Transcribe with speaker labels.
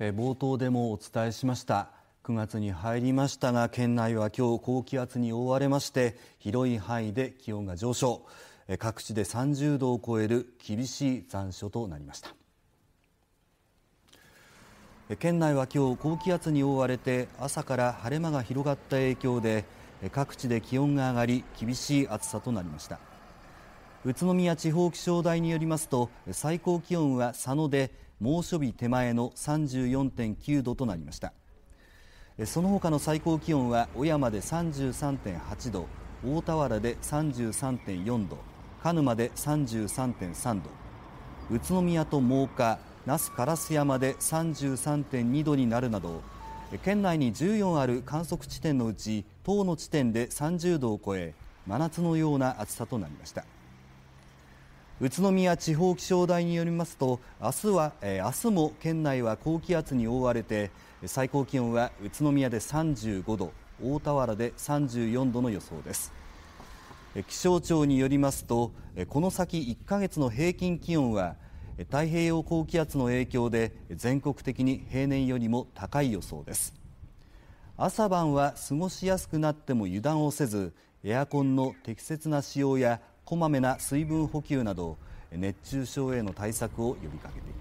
Speaker 1: 冒頭でもお伝えしました9月に入りましたが県内は今日高気圧に覆われまして広い範囲で気温が上昇各地で30度を超える厳しい残暑となりました県内は今日高気圧に覆われて朝から晴れ間が広がった影響で各地で気温が上がり厳しい暑さとなりました宇都宮地方気象台によりますと最高気温は佐野で猛暑日手前の34.9度となりましたその他の最高気温は小山で33.8度大田原で33.4度鹿沼で33.3度宇都宮と真岡那須烏山で33.2度になるなど県内に14ある観測地点のうち10の地点で30度を超え真夏のような暑さとなりました。宇都宮地方気象台によりますと明日は、えー、明日も県内は高気圧に覆われて最高気温は宇都宮で35度大田原で34度の予想です気象庁によりますとこの先1ヶ月の平均気温は太平洋高気圧の影響で全国的に平年よりも高い予想です朝晩は過ごしやすくなっても油断をせずエアコンの適切な使用やこまめな水分補給など熱中症への対策を呼びかけています。